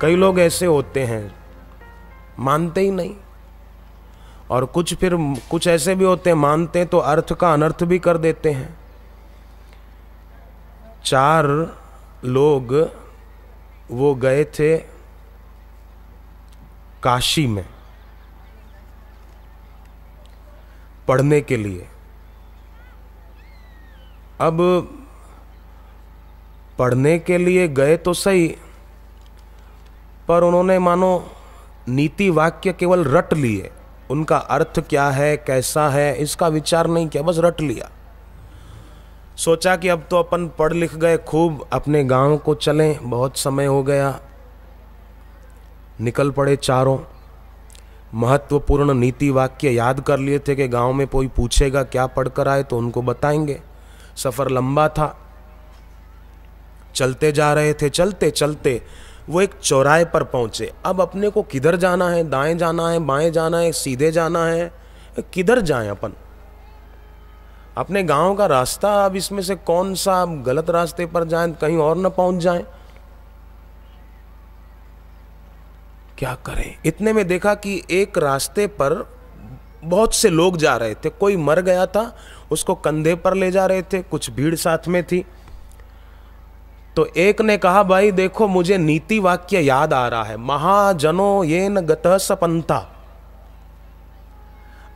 कई लोग ऐसे होते हैं मानते ही नहीं और कुछ फिर कुछ ऐसे भी होते हैं मानते हैं तो अर्थ का अनर्थ भी कर देते हैं चार लोग वो गए थे काशी में पढ़ने के लिए अब पढ़ने के लिए गए तो सही पर उन्होंने मानो नीति वाक्य केवल रट लिए उनका अर्थ क्या है कैसा है इसका विचार नहीं किया बस रट लिया सोचा कि अब तो अपन पढ़ लिख गए खूब अपने गांव को चलें बहुत समय हो गया निकल पड़े चारों महत्वपूर्ण नीति वाक्य याद कर लिए थे कि गांव में कोई पूछेगा क्या पढ़कर आए तो उनको बताएंगे सफ़र लंबा था चलते जा रहे थे चलते चलते वो एक चौराहे पर पहुंचे अब अपने को किधर जाना है दाएं जाना है बाएं जाना है सीधे जाना है किधर जाएं अपन अपने गांव का रास्ता अब इसमें से कौन सा अब गलत रास्ते पर जाएं कहीं और ना पहुंच जाएं क्या करें इतने में देखा कि एक रास्ते पर बहुत से लोग जा रहे थे कोई मर गया था उसको कंधे पर ले जा रहे थे कुछ भीड़ साथ में थी तो एक ने कहा भाई देखो मुझे नीति वाक्य याद आ रहा है महाजनो ये न गत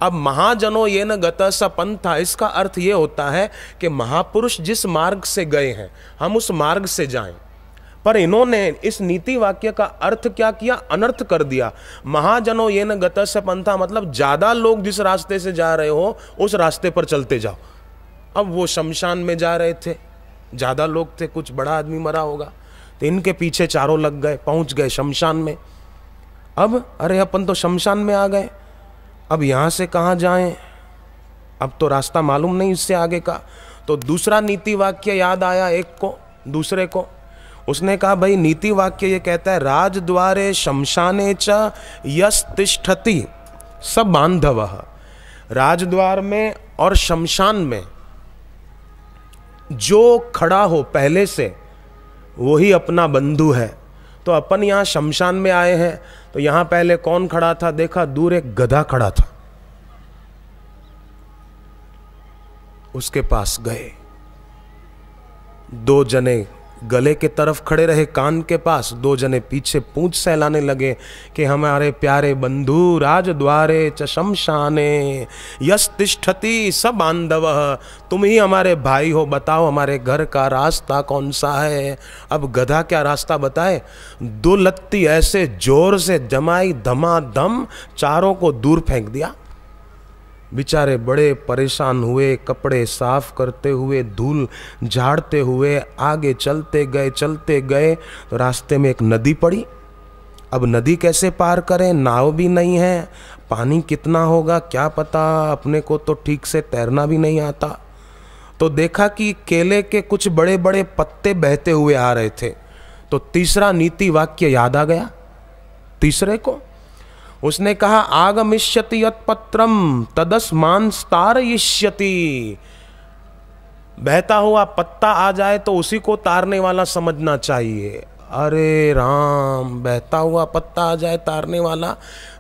अब महाजनो ये न गत सपंथा इसका अर्थ ये होता है कि महापुरुष जिस मार्ग से गए हैं हम उस मार्ग से जाएं पर इन्होंने इस नीति वाक्य का अर्थ क्या किया अनर्थ कर दिया महाजनो ये न गंथा पंथा मतलब ज़्यादा लोग जिस रास्ते से जा रहे हो उस रास्ते पर चलते जाओ अब वो शमशान में जा रहे थे ज़्यादा लोग थे कुछ बड़ा आदमी मरा होगा तो इनके पीछे चारों लग गए पहुंच गए शमशान में अब अरे अपन तो शमशान में आ गए अब यहाँ से कहाँ जाएं अब तो रास्ता मालूम नहीं इससे आगे का तो दूसरा नीति वाक्य याद आया एक को दूसरे को उसने कहा भाई नीति वाक्य ये कहता है द्वारे शमशाने च यस्तिष्ठति सब बांधव राजद्वार में और शमशान में जो खड़ा हो पहले से वही अपना बंधु है तो अपन यहाँ शमशान में आए हैं तो यहाँ पहले कौन खड़ा था देखा दूर एक गधा खड़ा था उसके पास गए दो जने गले के तरफ खड़े रहे कान के पास दो जने पीछे पूछ सहलाने लगे कि हमारे प्यारे बंधु राजद्वारे द्वारे चशमशाने यश सब बांधव तुम ही हमारे भाई हो बताओ हमारे घर का रास्ता कौन सा है अब गधा क्या रास्ता बताए दो लत्ती ऐसे जोर से जमाई धमाधम चारों को दूर फेंक दिया बेचारे बड़े परेशान हुए कपड़े साफ करते हुए धूल झाड़ते हुए आगे चलते गए चलते गए तो रास्ते में एक नदी पड़ी अब नदी कैसे पार करें नाव भी नहीं है पानी कितना होगा क्या पता अपने को तो ठीक से तैरना भी नहीं आता तो देखा कि केले के कुछ बड़े बड़े पत्ते बहते हुए आ रहे थे तो तीसरा नीति वाक्य याद आ गया तीसरे को उसने कहा आगमिष्यति यत्पत्रम तदस्मान तारयिष्यति बहता हुआ पत्ता आ जाए तो उसी को तारने वाला समझना चाहिए अरे राम बहता हुआ पत्ता आ जाए तारने वाला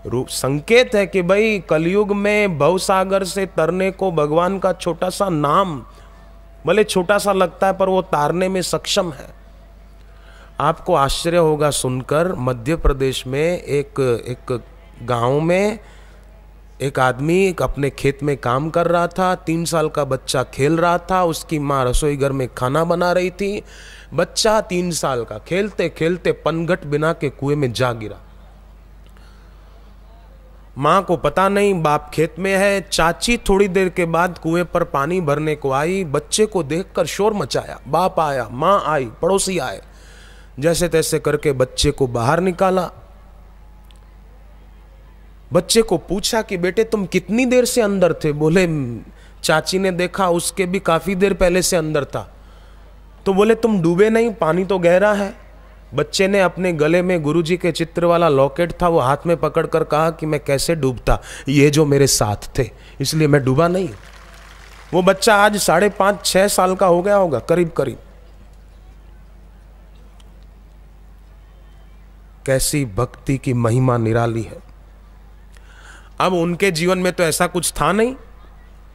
रूप संकेत है कि भाई कलयुग में भवसागर से तरने को भगवान का छोटा सा नाम भले छोटा सा लगता है पर वो तारने में सक्षम है आपको आश्चर्य होगा सुनकर मध्य प्रदेश में एक एक गांव में एक आदमी अपने खेत में काम कर रहा था तीन साल का बच्चा खेल रहा था उसकी माँ रसोई घर में खाना बना रही थी बच्चा तीन साल का खेलते खेलते पनघट बिना के कुएं में जा गिरा माँ को पता नहीं बाप खेत में है चाची थोड़ी देर के बाद कुएं पर पानी भरने को आई बच्चे को देखकर शोर मचाया बाप आया माँ आई पड़ोसी आए जैसे तैसे करके बच्चे को बाहर निकाला बच्चे को पूछा कि बेटे तुम कितनी देर से अंदर थे बोले चाची ने देखा उसके भी काफ़ी देर पहले से अंदर था तो बोले तुम डूबे नहीं पानी तो गहरा है बच्चे ने अपने गले में गुरुजी के चित्र वाला लॉकेट था वो हाथ में पकड़ कर कहा कि मैं कैसे डूबता ये जो मेरे साथ थे इसलिए मैं डूबा नहीं वो बच्चा आज साढ़े पाँच छः साल का हो गया होगा करीब करीब कैसी भक्ति की महिमा निराली है अब उनके जीवन में तो ऐसा कुछ था नहीं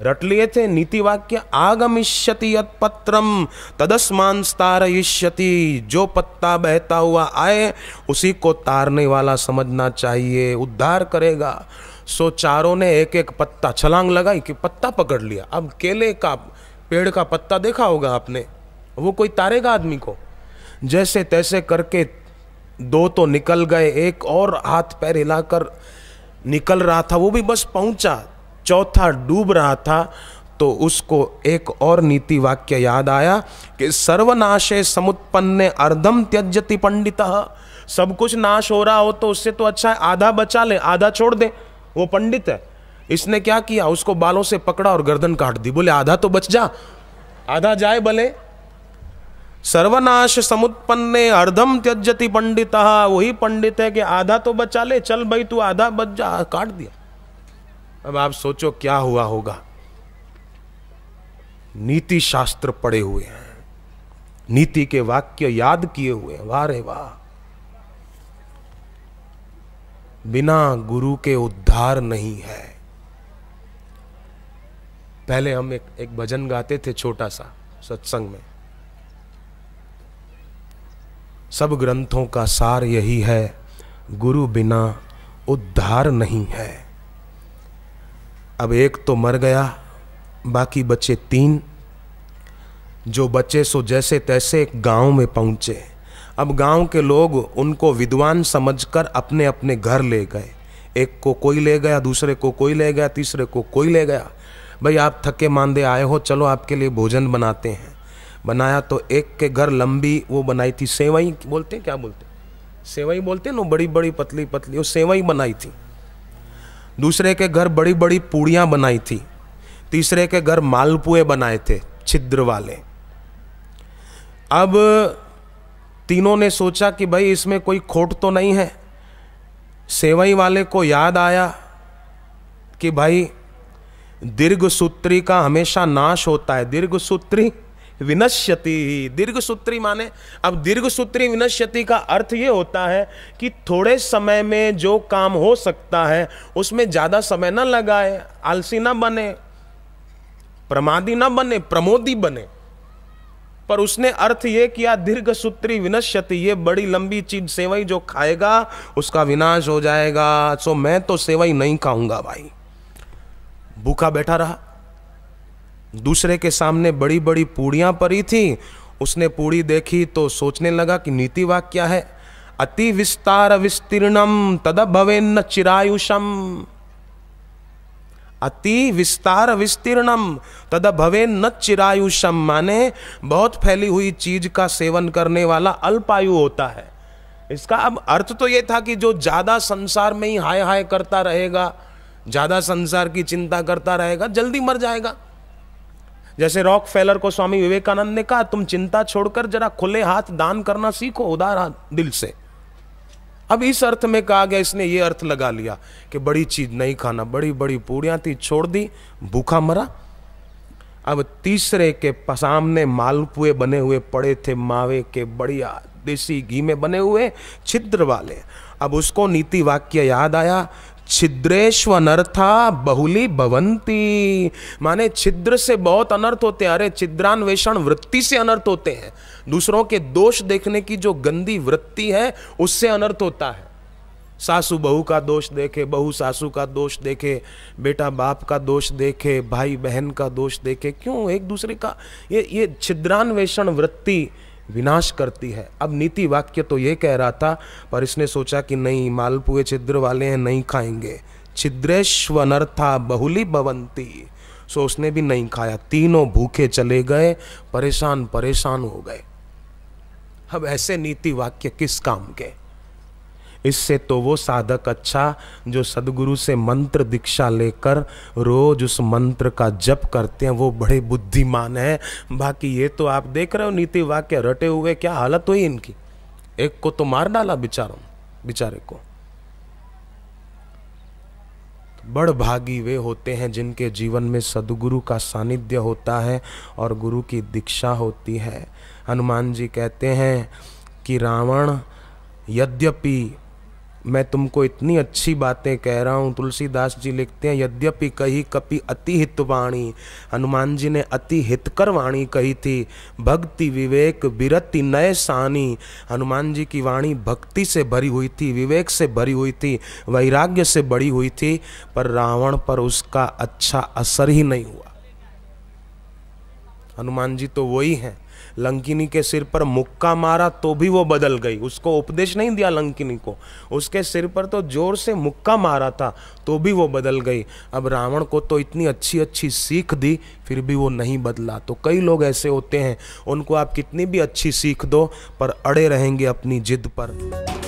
रट लिए थे नीति वाक्य आगमिष्यति यत पत्रम तदस्मान तारयिष्यति जो पत्ता बहता हुआ आए उसी को तारने वाला समझना चाहिए उद्धार करेगा सो चारों ने एक एक पत्ता छलांग लगाई कि पत्ता पकड़ लिया अब केले का पेड़ का पत्ता देखा होगा आपने वो कोई तारेगा आदमी को जैसे तैसे करके दो तो निकल गए एक और हाथ पैर हिलाकर निकल रहा था वो भी बस पहुंचा चौथा डूब रहा था तो उसको एक और नीति वाक्य याद आया कि सर्वनाशे समुत्पन्न अर्धम त्यजति पंडित सब कुछ नाश हो रहा हो तो उससे तो अच्छा है आधा बचा ले आधा छोड़ दे वो पंडित है इसने क्या किया उसको बालों से पकड़ा और गर्दन काट दी बोले आधा तो बच जा आधा जाए भले सर्वनाश समुत्पन्ने अर्धम त्यजति पंडित वही पंडित है कि आधा तो बचा ले चल भाई तू आधा बच जा काट दिया अब आप सोचो क्या हुआ होगा नीति शास्त्र पड़े हुए हैं नीति के वाक्य याद किए हुए हैं वाह रे वाह बिना गुरु के उद्धार नहीं है पहले हम एक एक भजन गाते थे छोटा सा सत्संग में सब ग्रंथों का सार यही है गुरु बिना उद्धार नहीं है अब एक तो मर गया बाकी बचे तीन जो बचे सो जैसे तैसे गांव में पहुंचे अब गांव के लोग उनको विद्वान समझकर अपने अपने घर ले गए एक को कोई ले गया दूसरे को कोई ले गया तीसरे को कोई ले गया भाई आप थके मांदे आए हो चलो आपके लिए भोजन बनाते हैं बनाया तो एक के घर लंबी वो बनाई थी सेवई बोलते क्या बोलते सेवई बोलते ना बड़ी बड़ी पतली पतली वो सेवई बनाई थी दूसरे के घर बड़ी बड़ी पूड़ियाँ बनाई थी तीसरे के घर मालपुए बनाए थे छिद्र वाले अब तीनों ने सोचा कि भाई इसमें कोई खोट तो नहीं है सेवई वाले को याद आया कि भाई दीर्घ सूत्री का हमेशा नाश होता है दीर्घ सूत्री विनश्यति दीर्घ सूत्री माने अब दीर्घ सूत्री विनश्यति का अर्थ ये होता है कि थोड़े समय में जो काम हो सकता है उसमें ज़्यादा समय ना लगाए आलसी ना बने प्रमादी ना बने प्रमोदी बने पर उसने अर्थ ये किया दीर्घ सूत्री विनश्यति ये बड़ी लंबी चीज सेवई जो खाएगा उसका विनाश हो जाएगा सो मैं तो सेवई नहीं खाऊंगा भाई भूखा बैठा रहा दूसरे के सामने बड़ी बड़ी पूड़ियाँ पड़ी थी उसने पूड़ी देखी तो सोचने लगा कि नीति वाक्य क्या है अति विस्तार विस्तीर्णम तद भवेन्न चिरायुषम अति विस्तार विस्तीर्णम तद भवे न चिरायुषम माने बहुत फैली हुई चीज का सेवन करने वाला अल्पायु होता है इसका अब अर्थ तो यह था कि जो ज़्यादा संसार में ही हाय हाय करता रहेगा ज़्यादा संसार की चिंता करता रहेगा जल्दी मर जाएगा जैसे रॉक फेलर को स्वामी विवेकानंद ने कहा तुम चिंता छोड़कर जरा खुले हाथ दान करना सीखो उदार दिल से अब इस अर्थ में कहा गया इसने ये अर्थ लगा लिया कि बड़ी चीज नहीं खाना बड़ी बड़ी पूड़ियां थी छोड़ दी भूखा मरा अब तीसरे के सामने मालपुए बने हुए पड़े थे मावे के बढ़िया देसी घी में बने हुए छिद्र वाले अब उसको नीति वाक्य याद आया छिद्रेश्व अनर्था बहुली भवंती माने छिद्र से बहुत अनर्थ होते हैं अरे छिद्रान्वेषण वृत्ति से अनर्थ होते हैं दूसरों के दोष देखने की जो गंदी वृत्ति है उससे अनर्थ होता है सासू बहू का दोष देखे बहू सासू का दोष देखे बेटा बाप का दोष देखे भाई बहन का दोष देखे क्यों एक दूसरे का ये ये छिद्रान्वेषण वृत्ति विनाश करती है अब नीति वाक्य तो ये कह रहा था पर इसने सोचा कि नहीं मालपुए छिद्र वाले हैं नहीं खाएंगे छिद्रेश्वनर्था बहुली भवंती सो उसने भी नहीं खाया तीनों भूखे चले गए परेशान परेशान हो गए अब ऐसे नीति वाक्य किस काम के इससे तो वो साधक अच्छा जो सदगुरु से मंत्र दीक्षा लेकर रोज उस मंत्र का जप करते हैं वो बड़े बुद्धिमान है बाकी ये तो आप देख रहे हो नीति वाक्य रटे हुए क्या हालत हुई इनकी एक को तो मार डाला बेचारों बेचारे को बड़ भागी वे होते हैं जिनके जीवन में सदगुरु का सानिध्य होता है और गुरु की दीक्षा होती है हनुमान जी कहते हैं कि रावण यद्यपि मैं तुमको इतनी अच्छी बातें कह रहा हूँ तुलसीदास जी लिखते हैं यद्यपि कही कपि अति हितवाणी हनुमान जी ने अति हितकर वाणी कही थी भक्ति विवेक विरति नय सानी हनुमान जी की वाणी भक्ति से भरी हुई थी विवेक से भरी हुई थी वैराग्य से बड़ी हुई थी पर रावण पर उसका अच्छा असर ही नहीं हुआ हनुमान जी तो वही हैं लंकिनी के सिर पर मुक्का मारा तो भी वो बदल गई उसको उपदेश नहीं दिया लंकिनी को उसके सिर पर तो जोर से मुक्का मारा था तो भी वो बदल गई अब रावण को तो इतनी अच्छी अच्छी सीख दी फिर भी वो नहीं बदला तो कई लोग ऐसे होते हैं उनको आप कितनी भी अच्छी सीख दो पर अड़े रहेंगे अपनी जिद पर